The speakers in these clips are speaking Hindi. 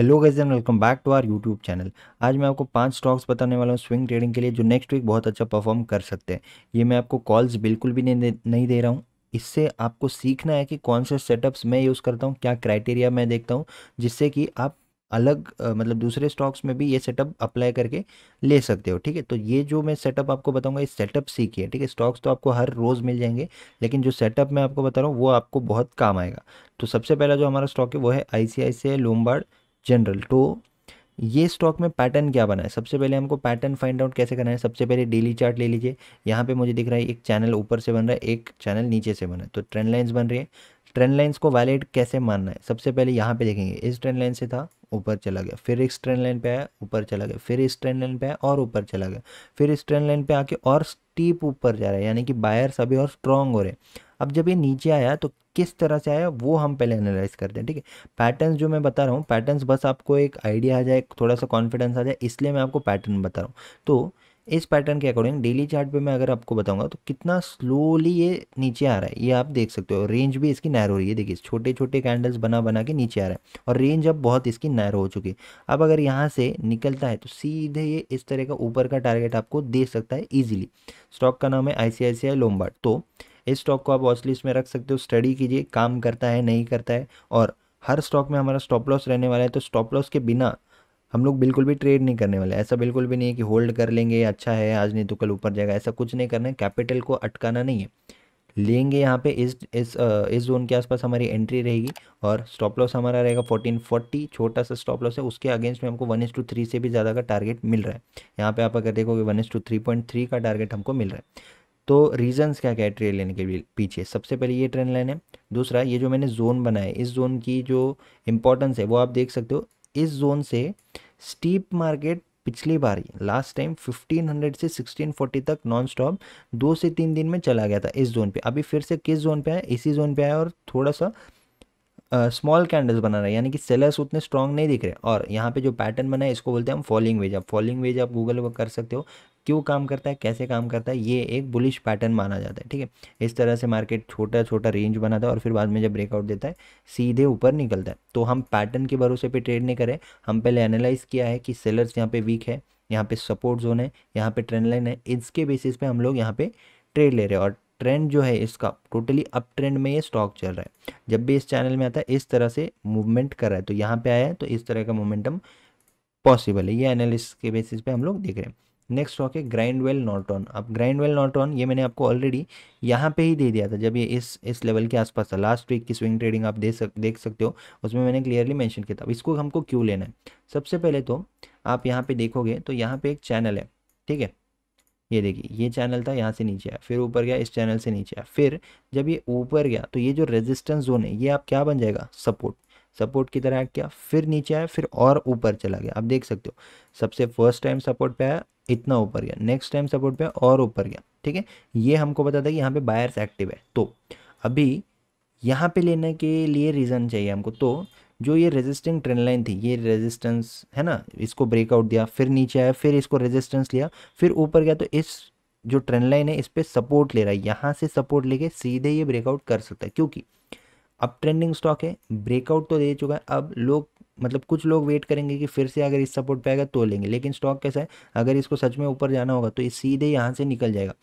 hello guys and welcome back to our YouTube channel आज मैं आपको पांच स्टॉक्स बताने वाला हूँ स्विंग ट्रेडिंग के लिए जो नेक्स्ट वीक बहुत अच्छा परफॉर्म कर सकते हैं ये मैं आपको कॉल्स बिल्कुल भी नहीं दे, नहीं दे रहा हूँ इससे आपको सीखना है कि कौन से सेटअप्स मैं यूज़ करता हूँ क्या क्राइटेरिया मैं देखता हूँ जिससे कि आप अलग मतलब दूसरे स्टॉक्स में भी ये सेटअप अप्लाई करके ले सकते हो ठीक है तो ये जो मैं सेटअप आपको बताऊंगा ये सेटअप सीखिए ठीक है स्टॉक्स तो आपको हर रोज़ मिल जाएंगे लेकिन जो सेटअप मैं आपको बता रहा हूँ वो आपको बहुत काम आएगा तो सबसे पहला जो हमारा स्टॉक है वो है आई सी आई जनरल तो ये स्टॉक में पैटर्न क्या बना है सबसे पहले हमको पैटर्न फाइंड आउट कैसे करना है सबसे पहले डेली चार्ट ले लीजिए यहाँ पे मुझे दिख रहा है एक चैनल ऊपर से बन रहा है एक चैनल नीचे से बना है तो ट्रेंड लाइंस बन रही है ट्रेंड लाइन्स को वैलिड कैसे मानना है सबसे पहले यहाँ पे देखेंगे इस ट्रेंड लाइन से था ऊपर चला गया फिर इस ट्रेंड लाइन पे आया ऊपर चला गया फिर इस ट्रेंड लाइन पे आया और ऊपर चला गया फिर इस ट्रेंड लाइन पे आके और स्टीप ऊपर जा रहा है यानी कि बायर्स अभी और स्ट्रांग हो रहे हैं अब जब ये नीचे आया तो किस तरह से आया वो हम पहले एनालाइज करते हैं ठीक है पैटर्न्स जो मैं बता रहा हूँ पैटर्न्स बस आपको एक आइडिया आ जाए थोड़ा सा कॉन्फिडेंस आ जाए इसलिए मैं आपको पैटर्न बता रहा हूँ तो इस पैटर्न के अकॉर्डिंग डेली चार्ट पे मैं अगर आपको बताऊंगा तो कितना स्लोली ये नीचे आ रहा है ये आप देख सकते हो रेंज भी इसकी नैरो हो रही है देखिए छोटे छोटे कैंडल्स बना बना के नीचे आ रहा है और रेंज अब बहुत इसकी नैरो हो चुकी है अब अगर यहाँ से निकलता है तो सीधे ये इस तरह का ऊपर का टारगेट आपको दे सकता है ईजिली स्टॉक का नाम है आई सी तो इस स्टॉक को आप वॉचलिस्ट में रख सकते हो स्टडी कीजिए काम करता है नहीं करता है और हर स्टॉक में हमारा स्टॉप लॉस रहने वाला है तो स्टॉप लॉस के बिना हम लोग बिल्कुल भी ट्रेड नहीं करने वाले ऐसा बिल्कुल भी नहीं है कि होल्ड कर लेंगे अच्छा है आज नहीं तो कल ऊपर जाएगा ऐसा कुछ नहीं करना है कैपिटल को अटकाना नहीं है लेंगे यहाँ पे इस इस इस जोन के आसपास हमारी एंट्री रहेगी और स्टॉप लॉस हमारा रहेगा फोर्टीन फोर्टी छोटा सा स्टॉप लॉस है उसके अगेंस्ट में हमको वन एस टू थ्री से भी ज़्यादा का टारगेट मिल रहा है यहाँ पे आप अगर देखोगे one is to three point three का टारगेट हमको मिल रहा है तो रीजंस क्या क्या है ट्रेड लेने के पीछे सबसे पहले ये ट्रेंड लाइन है दूसरा ये जो मैंने जोन बनाया है इस जोन की जो इंपॉर्टेंस है वो आप देख सकते हो इस जोन से स्टीप मार्केट पिछली बार लास्ट टाइम 1500 से 1640 तक नॉनस्टॉप स्टॉप दो से तीन दिन में चला गया था इस जोन पे अभी फिर से किस जोन पे है इसी जोन पे है और थोड़ा सा स्मॉल uh, कैंडल्स बना रहा है यानी कि सेलर्स उतने स्ट्रांग नहीं दिख रहे और यहाँ पे जो पैटर्न बना है इसको बोलते हैं हम फॉलिंग वेज आप फॉलिंग वेज आप गूगल पर कर सकते हो क्यों काम करता है कैसे काम करता है ये एक बुलिश पैटर्न माना जाता है ठीक है इस तरह से मार्केट छोटा छोटा रेंज बनाता है और फिर बाद में जब ब्रेकआउट देता है सीधे ऊपर निकलता है तो हम पैटर्न के भरोसे पे ट्रेड नहीं करें हम पहले एनालाइज किया है कि सेलर्स यहाँ पे वीक है यहाँ पे सपोर्ट जोन है यहाँ पे ट्रेंड लाइन है इसके बेसिस पे हम लोग यहाँ पे ट्रेड ले रहे हैं और ट्रेंड जो है इसका टोटली अप ट्रेंड में ये स्टॉक चल रहा है जब भी इस चैनल में आता है इस तरह से मूवमेंट कर रहा है तो यहाँ पे आया है तो इस तरह का मोमेंटम पॉसिबल है ये एनालिसिस के बेसिस पे हम लोग देख रहे हैं नेक्स्ट स्टॉक है ग्राइंडवेल नॉर्टॉन अब ग्राइंडवेल ऑन ये मैंने आपको ऑलरेडी यहाँ पे ही दे दिया था जब ये इस इस लेवल के आसपास था लास्ट वीक की स्विंग ट्रेडिंग आप दे सक देख सकते हो उसमें मैंने क्लियरली मैंशन किया था अब इसको हमको क्यों लेना है सबसे पहले तो आप यहाँ पे देखोगे तो यहाँ पे एक चैनल है ठीक है ये देखिए ये चैनल था यहाँ से नीचे आया फिर ऊपर गया इस चैनल से नीचे आया फिर जब ये ऊपर गया तो ये जो रेजिस्टेंस जोन है ये आप क्या बन जाएगा सपोर्ट सपोर्ट की तरह क्या फिर नीचे आया फिर और ऊपर चला गया आप देख सकते हो सबसे फर्स्ट टाइम सपोर्ट पे आया इतना ऊपर गया नेक्स्ट टाइम सपोर्ट पे और ऊपर गया ठीक है ये हमको बताता है कि यहाँ पे बायर्स एक्टिव है तो अभी यहाँ पे लेने के लिए रीज़न चाहिए हमको तो जो ये रेजिस्टिंग ट्रेंड लाइन थी ये रेजिस्टेंस है ना इसको ब्रेकआउट दिया फिर नीचे आया फिर इसको रेजिस्टेंस लिया फिर ऊपर गया तो इस जो ट्रेंड लाइन है इस पर सपोर्ट ले रहा है यहाँ से सपोर्ट लेके सीधे ये ब्रेकआउट कर सकता है क्योंकि अब ट्रेंडिंग स्टॉक है ब्रेकआउट तो दे चुका है अब लोग मतलब कुछ लोग वेट करेंगे कि फिर से अगर इस सपोर्ट पे आएगा तो लेंगे लेकिन स्टॉक कैसा है अगर इसको सच में ऊपर जाना होगा तो ये सीधे यहाँ से निकल जाएगा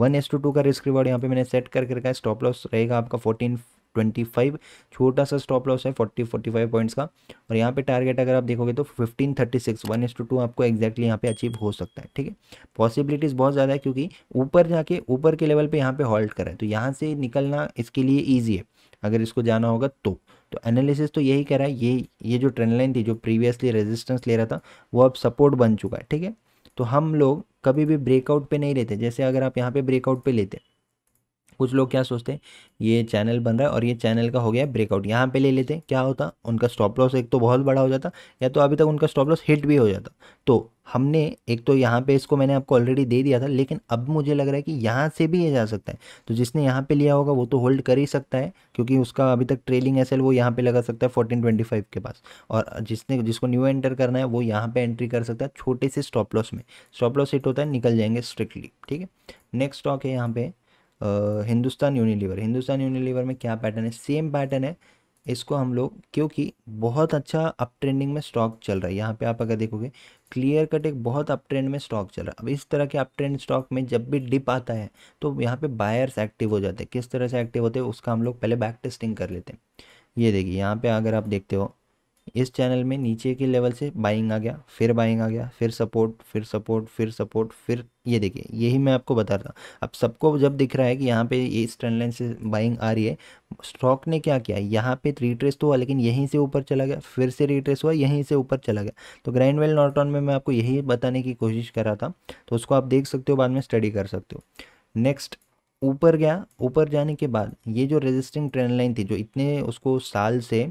वन एस टू टू का रिस्क रिवॉर्ड यहाँ पे मैंने सेट करके रखा है स्टॉप लॉस रहेगा आपका फोर्टीन ट्वेंटी फाइव छोटा सा स्टॉप लॉस है फोर्टी फोर्टी फाइव पॉइंट्स का और यहाँ पे टारगेट अगर आप देखोगे तो fifteen thirty six one is to two आपको एक्जैक्टली यहाँ पे अचीव हो सकता है ठीक है पॉसिबिलिटीज़ बहुत ज़्यादा है क्योंकि ऊपर जाके ऊपर के लेवल पे यहाँ पे हॉल्ट करें तो यहाँ से निकलना इसके लिए ईजी है अगर इसको जाना होगा तो तो एनालिसिस तो यही कह रहा है ये ये जो ट्रेंड लाइन थी जो प्रीवियसली रेजिस्टेंस ले रहा था वो अब सपोर्ट बन चुका है ठीक है तो हम लोग कभी भी ब्रेकआउट पे नहीं लेते जैसे अगर आप यहाँ पे ब्रेकआउट पे लेते कुछ लोग क्या सोचते हैं ये चैनल बन रहा है और ये चैनल का हो गया ब्रेकआउट यहाँ पे ले लेते क्या होता उनका स्टॉप लॉस एक तो बहुत बड़ा हो जाता या तो अभी तक उनका स्टॉप लॉस हिट भी हो जाता तो हमने एक तो यहाँ पे इसको मैंने आपको ऑलरेडी दे दिया था लेकिन अब मुझे लग रहा है कि यहाँ से भी ये जा सकता है तो जिसने यहाँ पे लिया होगा वो तो होल्ड कर ही सकता है क्योंकि उसका अभी तक ट्रेलिंग एसएल वो यहाँ पे लगा सकता है फोर्टीन ट्वेंटी फाइव के पास और जिसने जिसको न्यू एंटर करना है वो यहाँ पर एंट्री कर सकता है छोटे से स्टॉप लॉस में स्टॉप लॉस हिट होता है निकल जाएंगे स्ट्रिक्टली ठीक है नेक्स्ट स्टॉक है यहाँ पे हिंदुस्तान यूनिलीवर हिंदुस्तान यूनिलीवर में क्या पैटर्न है सेम पैटर्न है इसको हम लोग क्योंकि बहुत अच्छा अप ट्रेंडिंग में स्टॉक चल रहा है यहाँ पे आप अगर देखोगे क्लियर कट एक बहुत अप ट्रेंड में स्टॉक चल रहा है अब इस तरह के अप ट्रेंड स्टॉक में जब भी डिप आता है तो यहाँ पे बायर्स एक्टिव हो जाते हैं किस तरह से एक्टिव होते हैं उसका हम लोग पहले बैक टेस्टिंग कर लेते हैं ये देखिए यहाँ पे अगर आप देखते हो इस चैनल में नीचे के लेवल से बाइंग आ गया फिर बाइंग आ गया फिर सपोर्ट फिर सपोर्ट फिर सपोर्ट फिर ये देखिए यही मैं आपको बता रहा अब सबको जब दिख रहा है कि यहाँ पे इस ट्रेंड लाइन से बाइंग आ रही है स्टॉक ने क्या किया यहाँ पे रिट्रेस तो हुआ लेकिन यहीं से ऊपर चला गया फिर से रिट्रेस हुआ यहीं से ऊपर चला गया तो ग्रैंडवेल नॉर्टॉन में मैं आपको यही बताने की कोशिश कर रहा था तो उसको आप देख सकते हो बाद में स्टडी कर सकते हो नेक्स्ट ऊपर गया ऊपर जाने के बाद ये जो रेजिस्टिंग ट्रेंड लाइन थी जो इतने उसको साल से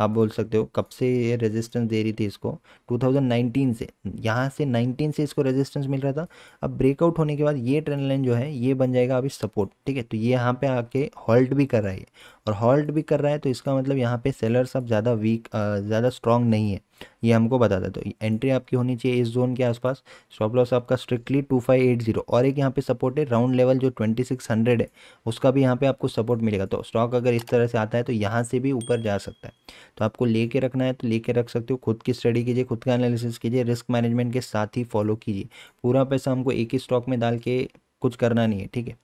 आप बोल सकते हो कब से ये रेजिस्टेंस दे रही थी इसको 2019 से यहाँ से 19 से इसको रेजिस्टेंस मिल रहा था अब ब्रेकआउट होने के बाद ये ट्रेंड लाइन जो है ये बन जाएगा अभी सपोर्ट ठीक है तो ये यहाँ पे आके हॉल्ट भी कर रहा है और हॉल्ट भी कर रहा है तो इसका मतलब यहाँ पे सेलर्स अब ज़्यादा वीक ज़्यादा स्ट्रांग नहीं है ये हमको बताता है तो एंट्री आपकी होनी चाहिए इस जोन के आसपास स्टॉप लॉस आपका strictly two five eight zero और एक यहाँ पे सपोर्ट है राउंड लेवल जो ट्वेंटी सिक्स हंड्रेड है उसका भी यहाँ पे आपको सपोर्ट मिलेगा तो स्टॉक अगर इस तरह से आता है तो यहाँ से भी ऊपर जा सकता है तो आपको लेके रखना है तो लेके रख सकते हो खुद की स्टडी कीजिए खुद का एनालिसिस कीजिए रिस्क मैनेजमेंट के साथ ही फॉलो कीजिए पूरा पैसा हमको एक ही स्टॉक में डाल के कुछ करना नहीं है ठीक है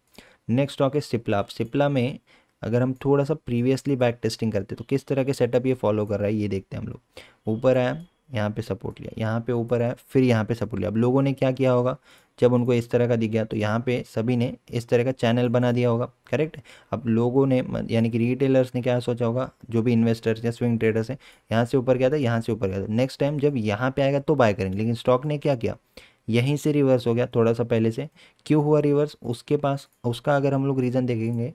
नेक्स्ट स्टॉक है सिप्ला आप सिप्ला में अगर हम थोड़ा सा प्रीवियसली बैक टेस्टिंग करते तो किस तरह के सेटअप ये फॉलो कर रहा है ये देखते हैं हम लोग ऊपर आया यहाँ पे सपोर्ट लिया यहाँ पे ऊपर आया फिर यहाँ पे सपोर्ट लिया अब लोगों ने क्या किया होगा जब उनको इस तरह का दिख गया तो यहाँ पे सभी ने इस तरह का चैनल बना दिया होगा करेक्ट अब लोगों ने यानी कि रिटेलर्स ने क्या सोचा होगा जो भी इन्वेस्टर्स या स्विंग ट्रेडर्स हैं यहाँ से ऊपर गया था यहाँ से ऊपर गया था नेक्स्ट टाइम जब यहाँ पे आएगा तो बाय करेंगे लेकिन स्टॉक ने क्या किया यहीं से रिवर्स हो गया थोड़ा सा पहले से क्यों हुआ रिवर्स उसके पास उसका अगर हम लोग रीज़न देखेंगे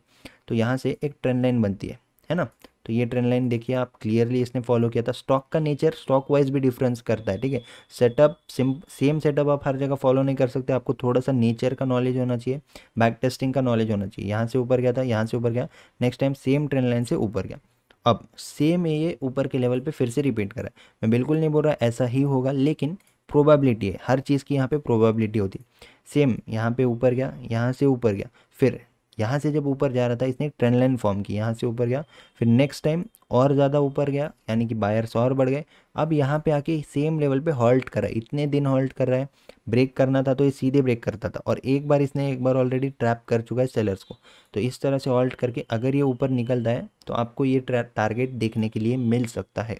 तो यहाँ से एक ट्रेंड लाइन बनती है है ना तो ये ट्रेंड लाइन देखिए आप क्लियरली इसने फॉलो किया था स्टॉक का नेचर स्टॉक वाइज भी डिफरेंस करता है ठीक है सेटअप सिम सेम सेटअप आप हर जगह फॉलो नहीं कर सकते आपको थोड़ा सा नेचर का नॉलेज होना चाहिए बैक टेस्टिंग का नॉलेज होना चाहिए यहाँ से ऊपर गया था यहाँ से ऊपर गया next time same trend line से ऊपर गया अब सेम ये ऊपर के लेवल पर फिर से रिपीट करा है मैं बिल्कुल नहीं बोल रहा ऐसा ही होगा लेकिन प्रोबेबिलिटी है हर चीज़ की यहाँ पे प्रोबेबिलिटी होती है सेम यहाँ पे ऊपर गया यहाँ से ऊपर गया फिर यहाँ से जब ऊपर जा रहा था इसने एक ट्रेंड लाइन फॉर्म की यहाँ से ऊपर गया फिर नेक्स्ट टाइम और ज़्यादा ऊपर गया यानी कि बायर्स और बढ़ गए अब यहाँ पे आके सेम लेवल पे हॉल्ट कर रहा है इतने दिन हॉल्ट कर रहा है ब्रेक करना था तो ये सीधे ब्रेक करता था और एक बार इसने एक बार ऑलरेडी ट्रैप कर चुका है सेलर्स को तो इस तरह से हॉल्ट करके अगर ये ऊपर निकलता है तो आपको ये टारगेट देखने के लिए मिल सकता है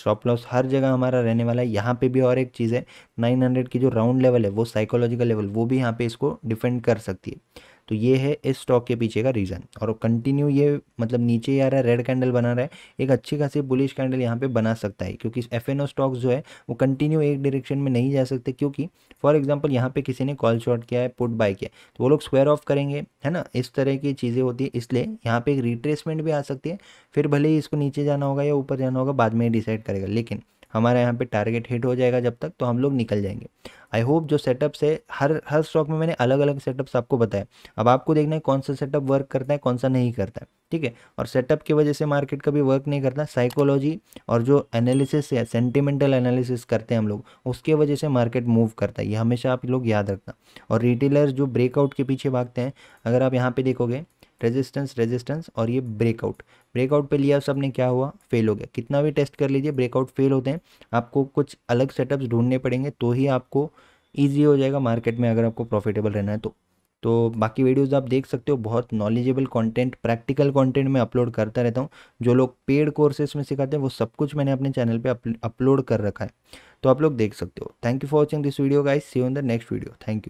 स्टॉप लॉस हर जगह हमारा रहने वाला है यहाँ पे भी और एक चीज़ है 900 की जो राउंड लेवल है वो साइकोलॉजिकल लेवल वो भी यहाँ पे इसको डिफेंड कर सकती है तो ये है इस स्टॉक के पीछे का रीज़न और कंटिन्यू ये मतलब नीचे आ रहा है रेड कैंडल बना रहा है एक अच्छी खासी बुलिश कैंडल यहाँ पे बना सकता है क्योंकि एफ एन स्टॉक्स जो है वो कंटिन्यू एक डायरेक्शन में नहीं जा सकते क्योंकि फॉर एग्जाम्पल यहाँ पे किसी ने कॉल शॉट किया है पुट बाय किया तो वो लोग स्क्वेयर ऑफ करेंगे है ना इस तरह की चीज़ें होती है इसलिए यहाँ पे एक रिट्रेसमेंट भी आ सकती है फिर भले ही इसको नीचे जाना होगा या ऊपर जाना होगा बाद में डिसाइड करेगा लेकिन हमारा यहाँ पे टारगेट हिट हो जाएगा जब तक तो हम लोग निकल जाएंगे आई होप जो सेटअप्स है हर हर स्टॉक में मैंने अलग अलग सेटअप्स आपको बताया अब आपको देखना है कौन सा सेटअप वर्क करता है कौन सा नहीं करता है ठीक है और सेटअप की वजह से मार्केट कभी वर्क नहीं करता साइकोलॉजी और जो एनालिसिस है सेंटिमेंटल एनालिसिस करते हैं हम लोग उसके वजह से मार्केट मूव करता है ये हमेशा आप लोग याद रखना और रिटेलर जो ब्रेकआउट के पीछे भागते हैं अगर आप यहाँ पर देखोगे रेजिस्टेंस रेजिस्टेंस और ये ब्रेकआउट ब्रेकआउट पे लिया सबने क्या हुआ फेल हो गया कितना भी टेस्ट कर लीजिए ब्रेकआउट फेल होते हैं आपको कुछ अलग सेटअप्स ढूंढने पड़ेंगे तो ही आपको ईजी हो जाएगा मार्केट में अगर आपको प्रॉफिटेबल रहना है तो तो बाकी वीडियोस आप देख सकते हो बहुत नॉलेजेबल कंटेंट प्रैक्टिकल कंटेंट मैं अपलोड करता रहता हूँ जो लोग पेड कोर्सेज में सिखाते हैं वो सब कुछ मैंने अपने चैनल पे अपलोड कर रखा है तो आप लोग देख सकते हो thank you for watching this video guys see you in the next video thank you